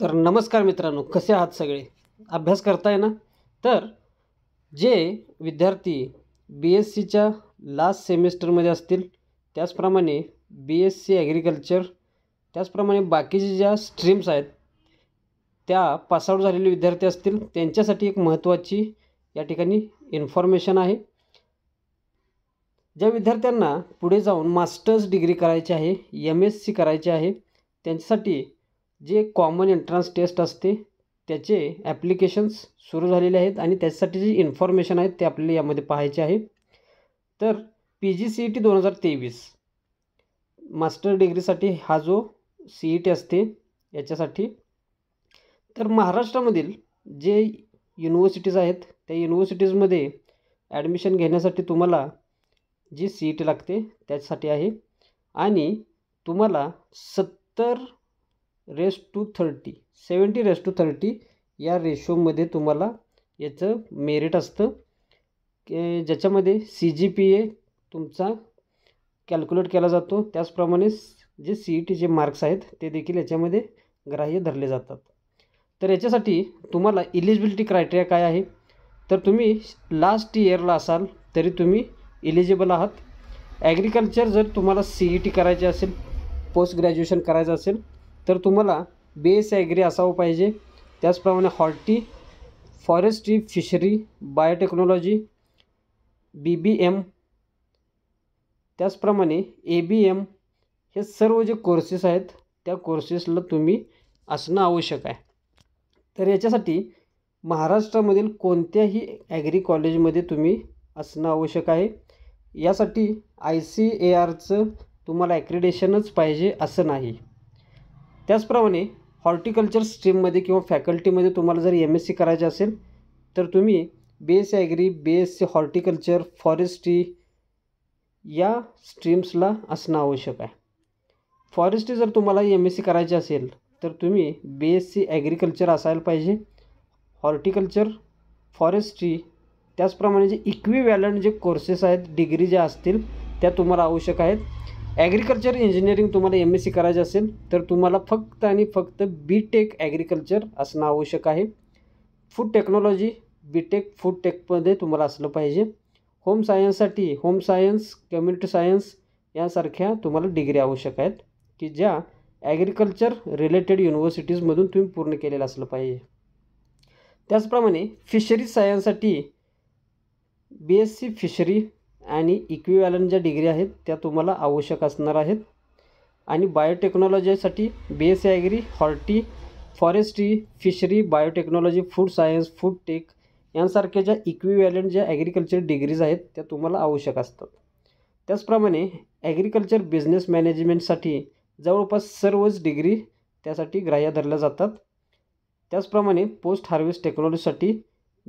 तर नमस्कार मित्रांनो कसे आहात सगळे अभ्यास करताय ना तर जे विद्यार्थी बी एस सीच्या लास्ट सेमेस्टरमध्ये असतील त्याचप्रमाणे बी एस सी ॲग्रिकल्चर त्याचप्रमाणे बाकीचे ज्या स्ट्रीम्स आहेत त्या पासआउट झालेले विद्यार्थी असतील त्यांच्यासाठी एक महत्त्वाची या ठिकाणी इन्फॉर्मेशन आहे ज्या विद्यार्थ्यांना पुढे जाऊन मास्टर्स डिग्री करायची आहे एम एस सी करायची आहे त्यांच्यासाठी जे कॉमन एंट्रन्स टेस्ट असते त्याचे ॲप्लिकेशन्स सुरू झालेले आहेत आणि त्याच्यासाठी जी इन्फॉर्मेशन आहेत ते आपल्याला यामध्ये पाहायचे आहे तर P G C E T दोन हजार तेवीस मास्टर डिग्रीसाठी हा जो सी ई टी असते याच्यासाठी तर महाराष्ट्रामधील जे युनिव्हर्सिटीज आहेत त्या युनिव्हर्सिटीजमध्ये ॲडमिशन घेण्यासाठी तुम्हाला जी सी ई टी लागते त्याच्यासाठी आहे आणि तुम्हाला सत्तर ratio to thirty seventy ratio to thirty या रेशोमध्ये तुम्हाला याचं मेरिट असतं ज्याच्यामध्ये सी जी पी ए तुमचा कॅल्क्युलेट केला जातो त्याचप्रमाणे जे सी ई टीचे मार्क्स आहेत ते देखील याच्यामध्ये ग्राह्य धरले जातात तर याच्यासाठी तुम्हाला इलिजिबिलिटी क्रायटेरिया काय आहे तर तुम्ही लास्ट इयरला असाल तरी तुम्ही इलिजिबल आहात ॲग्रिकल्चर जर तुम्हाला सी ई e टी करायची असेल पोस्ट ग्रॅज्युएशन करायचं असेल तर तुम्हाला बेस ॲग्री असावं पाहिजे त्याचप्रमाणे horti forestry fishery biotechnology B B M त्याचप्रमाणे ए बी एम हे सर्व जे कोर्सेस आहेत त्या कोर्सेसला तुम्ही असणं आवश्यक आहे तर याच्यासाठी महाराष्ट्रामधील कोणत्याही ॲग्री कॉलेजमध्ये तुम्ही असणं आवश्यक आहे यासाठी आय सी ए आरचं तुम्हाला ॲक्रिडेशनच पाहिजे असं नाही त्याचप्रमाणे हॉर्टिकल्चर स्ट्रीममध्ये किंवा फॅकल्टीमध्ये तुम्हाला जर एम एस सी करायचे असेल तर तुम्ही B S C agri B S C horticulture forestry या स्ट्रीम्सला असणं आवश्यक आहे फॉरेस्ट्री जर तुम्हाला एम एस सी करायची असेल तर तुम्ही बी एस सी ॲग्रिकल्चर असायला पाहिजे हॉर्टिकल्चर फॉरेस्ट्री त्याचप्रमाणे जे इक्विव्हॅलंट जे कोर्सेस आहेत डिग्री ज्या असतील त्या तुम्हाला आवश्यक आहेत ॲग्रिकल्चर इंजिनिअरिंग तुम्हाला एम एस सी करायचं असेल तर तुम्हाला फक्त आणि फक्त बी टेक ॲग्रिकल्चर असणं आवश्यक आहे food technology B tech food टेकमध्ये तुम्हाला असलं पाहिजे होम सायन्ससाठी होम सायन्स कम्युनिटी सायन्स यासारख्या तुम्हाला डिग्री आवश्यक आहेत की ज्या ॲग्रिकल्चर रिलेटेड युनिव्हर्सिटीजमधून तुम्ही पूर्ण केलेलं असलं पाहिजे त्याचप्रमाणे फिशरीज सायन्ससाठी बी एस सी फिशरी आणि इक्विवॅलन ज्या डिग्री आहेत त्या तुम्हाला आवश्यक असणार आहेत आणि बायोटेक्नॉलॉजीसाठी B S C agri horti forestry fishery biotechnology food science food tech यांसारख्या ज्या इक्विवॅलंट ज्या ॲग्रिकल्चर डिग्रीज आहेत त्या तुम्हाला आवश्यक असतात त्याचप्रमाणे ॲग्रिकल्चर बिझनेस मॅनेजमेंटसाठी जवळपास सर्वच डिग्री त्यासाठी ग्राह्य धरल्या जातात त्याचप्रमाणे पोस्ट हार्वेस्ट टेक्नॉलॉजीसाठी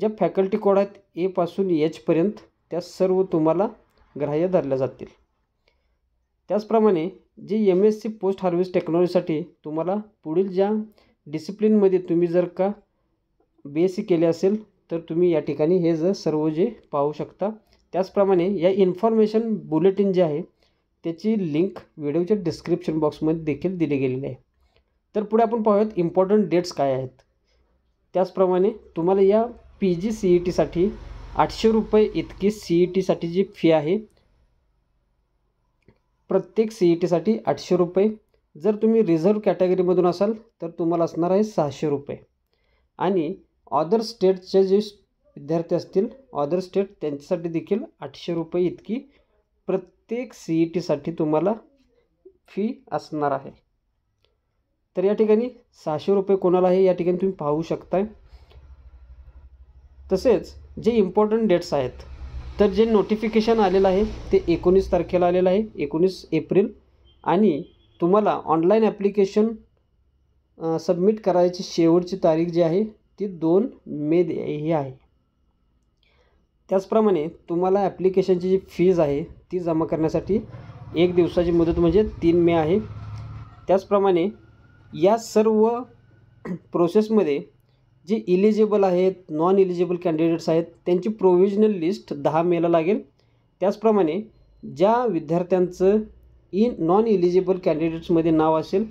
ज्या फॅकल्टी कोड आहेत एपासून एचपर्यंत त्या सर्व तुम्हाला ग्राह्य धरल्या जातील त्याचप्रमाणे जे M S C post harvest टेक्नॉलॉजीसाठी तुम्हाला पुढील ज्या डिसिप्लिनमध्ये तुम्ही जर का बी एस सी केले असेल तर तुम्ही या ठिकाणी हे जर सर्व जे पाहू शकता त्याचप्रमाणे या इन्फॉर्मेशन बुलेटिन जे आहे त्याची लिंक व्हिडिओच्या डिस्क्रिप्शन बॉक्समध्ये देखील दिली गेलेली आहे तर पुढे आपण पाहूयात इम्पॉर्टंट डेट्स काय आहेत त्याचप्रमाणे तुम्हाला या P G C E e टीसाठी आठशे रुपये इतकी सी ई टीसाठी जी फी आहे प्रत्येक सी ई टीसाठी आठशे रुपये जर तुम्ही रिझर्व कॅटेगरीमधून असाल तर तुम्हाला असणार आहे सहाशे रुपये आणि ऑदर स्टेटचे जे विद्यार्थी असतील ऑदर स्टेट त्यांच्यासाठी देखील आठशे रुपये इतकी प्रत्येक सी ई टीसाठी तुम्हाला फी असणार आहे तर या ठिकाणी सहाशे रुपये कोणाला आहे या ठिकाणी तुम्ही पाहू शकताय तसेच जे इम्पॉर्टंट डेट्स आहेत तर जे नोटिफिकेशन आलेलं आहे ते एकोणीस तारखेला आलेलं आहे एकोणीस एप्रिल आणि तुम्हाला ऑनलाईन ॲप्लिकेशन सबमिट करायची शेवटची तारीख जी आहे ती दोन मे ही आहे त्याचप्रमाणे तुम्हाला ॲप्लिकेशनची जी फीज आहे ती जमा करण्यासाठी एक दिवसाची मुदत म्हणजे तीन मे आहे त्याचप्रमाणे या सर्व प्रोसेसमध्ये जे इलिजिबल आहेत नॉन इलिजिबल कॅन्डिडेट्स आहेत त्यांची प्रोव्हिजनल लिस्ट दहा मेला लागेल त्याचप्रमाणे ज्या विद्यार्थ्यांचं इन नॉन इलिजिबल कॅन्डिडेट्समध्ये नाव असेल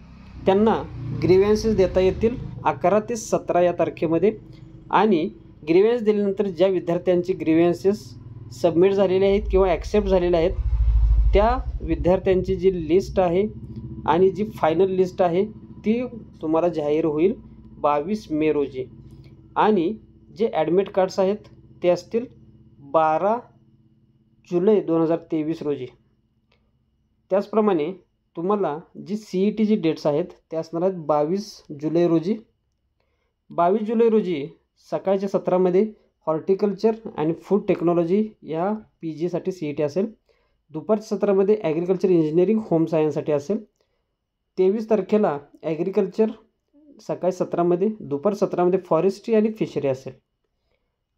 त्यांना ग्रीव्हन्सेस देता येतील अकरा ते सतरा या तारखेमध्ये आणि ग्रीव्हन्स दिल्यानंतर ज्या विद्यार्थ्यांचे ग्रीव्हन्सेस सबमिट झालेले आहेत किंवा ॲक्सेप्ट झालेले आहेत त्या विद्यार्थ्यांची जी लिस्ट आहे आणि जी फायनल लिस्ट आहे ती तुम्हाला जाहीर होईल बावीस मे रोजी आणि जे ॲडमिट कार्ड्स आहेत ते असतील बारा जुलै दोन हजार तेवीस रोजी त्याचप्रमाणे तुम्हाला जी सी ई टीची डेट्स आहेत त्या असणार आहेत बावीस जुलै रोजी बावीस जुलै रोजी सकाळच्या सत्रामध्ये हॉर्टिकल्चर आणि फूड टेक्नॉलॉजी या पी जीसाठी सी ई e टी असेल दुपारच्या सत्रामध्ये ॲग्रिकल्चर इंजिनिअरिंग होम सायन्ससाठी असेल तेवीस तारखेला ॲग्रिकल्चर सकाळी सतरामध्ये दुपार सतरामध्ये फॉरेस्ट्री आणि फिशरी असेल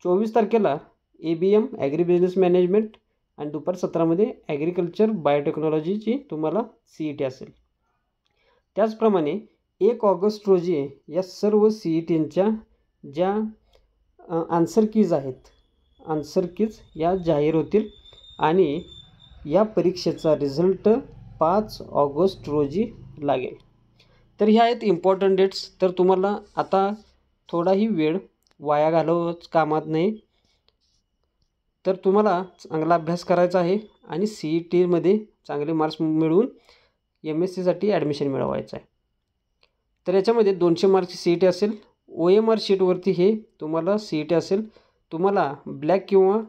चोवीस तारखेला A B M agri business management आणि दुपार सतरामध्ये ॲग्रिकल्चर बायोटेक्नॉलॉजीची तुम्हाला सी ई टी असेल त्याचप्रमाणे एक ऑगस्ट रोजी या सर्व सी ई टींच्या ज्या आन्सर कीज आहेत आन्सर कीज या जाहीर होतील आणि या परीक्षेचा रिझल्ट पाच ऑगस्ट रोजी लागेल तर ह्या आहेत इम्पॉर्टंट डेट्स तर तुम्हाला आता थोडाही वेळ वाया घालवच कामात नाही तर तुम्हाला चांगला अभ्यास करायचा आहे आणि सी ई e टीमध्ये चांगले मार्क्स मिळवून एम एस सीसाठी ॲडमिशन मिळवायचं आहे तर याच्यामध्ये दोनशे मार्क्सची सी ई टी असेल ओ एम आर शीटवरती हे तुम्हाला सी ई टी असेल तुम्हाला ब्लॅक किंवा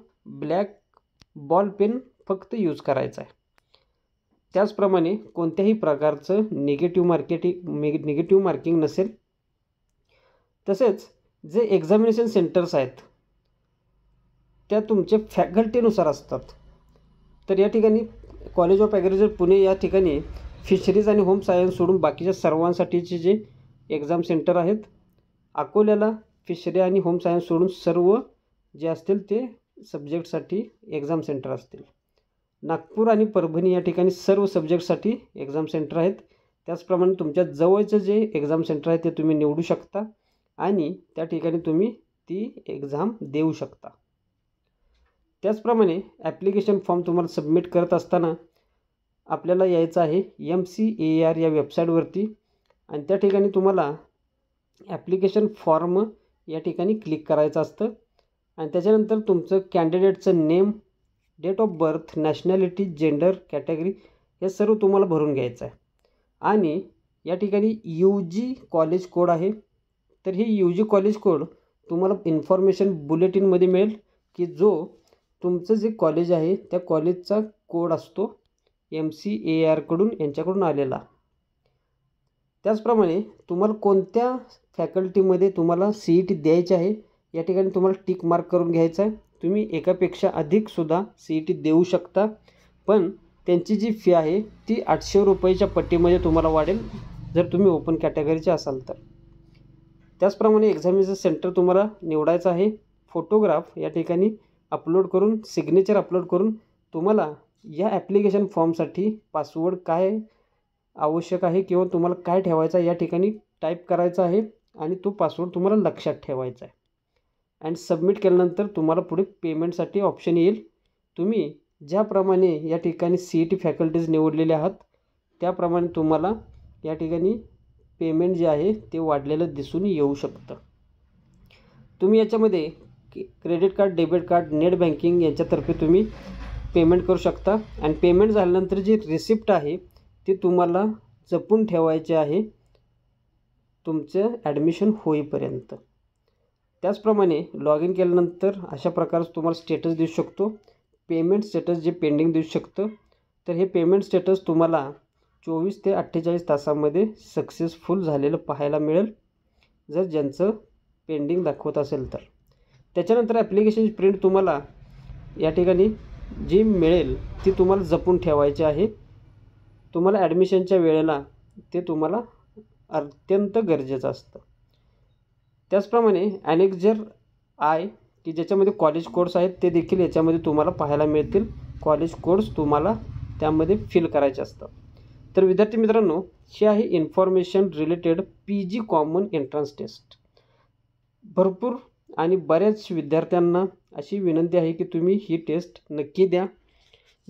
ब्लॅक बॉल पेन फक्त यूज करायचा आहे त्याचप्रमाणे कोणत्याही प्रकारचं निगेटिव्ह मार्केटिंग निगेटिव्ह मार्किंग नसेल तसेच जे एक्झामिनेशन सेंटर्स आहेत त्या तुमचे फॅकल्टीनुसार असतात तर या ठिकाणी कॉलेज ऑफ ॲग्रिकल्चर पुणे या ठिकाणी फिशरीज आणि होम सायन्स सोडून बाकीच्या सर्वांसाठीचे जे एक्झाम सेंटर आहेत अकोल्याला फिशरी आणि होम सायन्स सोडून सर्व जे असतील ते सब्जेक्टसाठी एक्झाम सेंटर असतील नागपूर आणि परभणी या ठिकाणी सर्व सब्जेक्टसाठी एक्झाम सेंटर आहेत त्याचप्रमाणे तुमच्या जवळचं जे एक्झाम सेंटर आहे ते तुम्ही निवडू शकता आणि त्या ठिकाणी तुम्ही ती एक्झाम देऊ शकता त्याचप्रमाणे ॲप्लिकेशन फॉर्म तुम्हाला सबमिट करत असताना आपल्याला यायचं आहे एम सी ए आर या वेबसाईटवरती आणि त्या ठिकाणी तुम्हाला ॲप्लिकेशन फॉर्म या ठिकाणी क्लिक करायचं असतं आणि त्याच्यानंतर तुमचं कॅन्डिडेटचं name date of birth nationality gender category हे सर्व तुम्हाला भरून घ्यायचं आहे आणि या ठिकाणी यू जी कॉलेज कोड आहे तर हे यू जी कॉलेज कोड तुम्हाला इन्फॉर्मेशन बुलेटिनमध्ये मिळेल की जो तुमचं जे कॉलेज आहे त्या कॉलेजचा कोड असतो एम सी ए आरकडून यांच्याकडून आलेला त्याचप्रमाणे तुम्हाला कोणत्या फॅकल्टीमध्ये तुम्हाला सीट e द्यायची आहे या ठिकाणी तुम्हाला टिक मार्क करून घ्यायचं आहे तुम्ही एकापेक्षा अधिकसुद्धा सी ई e टी देऊ शकता पण त्यांची जी फी आहे ती आठशे रुपयेच्या पट्टीमध्ये तुम्हाला वाढेल जर तुम्ही ओपन कॅटेगरीचे असाल तर त्याचप्रमाणे एक्झामिनेशन सेंटर तुम्हाला निवडायचं आहे फोटोग्राफ या ठिकाणी अपलोड करून सिग्नेचर अपलोड करून तुम्हाला या ॲप्लिकेशन फॉर्मसाठी पासवर्ड काय आवश्यक आहे किंवा तुम्हाला काय ठेवायचा या ठिकाणी टाईप करायचा आहे आणि तो पासवर्ड तुम्हाला लक्षात ठेवायचा आहे अँड सबमिट केल्यानंतर तुम्हाला पुढे पेमेंटसाठी ऑप्शन येईल तुम्ही ज्याप्रमाणे या ठिकाणी सी ई टी फॅकल्टीज निवडलेल्या आहात त्याप्रमाणे तुम्हाला या ठिकाणी पेमेंट जे आहे ते वाढलेलं दिसून येऊ शकतं तुम्ही याच्यामध्ये credit card debit card net banking यांच्यातर्फे तुम्ही पेमेंट करू शकता आणि पेमेंट झाल्यानंतर जी रिसिप्ट आहे ती तुम्हाला जपून ठेवायची आहे तुमचं ॲडमिशन होईपर्यंत त्याचप्रमाणे लॉग इन केल्यानंतर अशा प्रकारचं तुम्हाला स्टेटस देऊ शकतो पेमेंट स्टेटस जे पेंडिंग देऊ शकतं तर हे पेमेंट स्टेटस तुम्हाला चोवीस ते अठ्ठेचाळीस तासामध्ये सक्सेसफुल झालेलं पाहायला मिळेल जर ज्यांचं पेंडिंग दाखवत असेल तर त्याच्यानंतर ॲप्लिकेशन प्रिंट तुम्हाला या ठिकाणी जी मिळेल ती तुम्हाला जपून ठेवायची आहे तुम्हाला ॲडमिशनच्या वेळेला ते तुम्हाला अत्यंत गरजेचं असतं त्याचप्रमाणे ॲनेक्झर आय की ज्याच्यामध्ये कॉलेज कोर्स आहेत ते देखील याच्यामध्ये तुम्हाला पाहायला मिळतील कॉलेज कोर्स तुम्हाला त्यामध्ये फिल करायचे असतात तर विद्यार्थी मित्रांनो ही आहे information related P G common entrance test भरपूर आणि बऱ्याच विद्यार्थ्यांना अशी विनंती आहे की तुम्ही ही टेस्ट नक्की द्या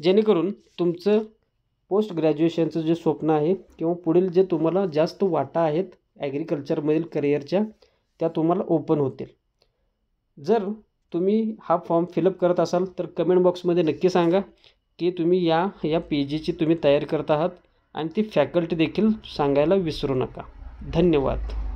जेणेकरून तुमचं पोस्ट ग्रॅज्युएशनचं जे स्वप्न आहे किंवा पुढील जे तुम्हाला जास्त वाटा आहेत ॲग्रिकल्चरमधील करिअरच्या त्या तुम्हाला ओपन होतील जर तुम्ही हा फॉर्म फिलअप करत असाल तर कमेंट बॉक्समध्ये नक्की सांगा की तुम्ही या या पी जीची तुम्ही तयारी करत आहात आणि ती फॅकल्टी देखील सांगायला विसरू नका धन्यवाद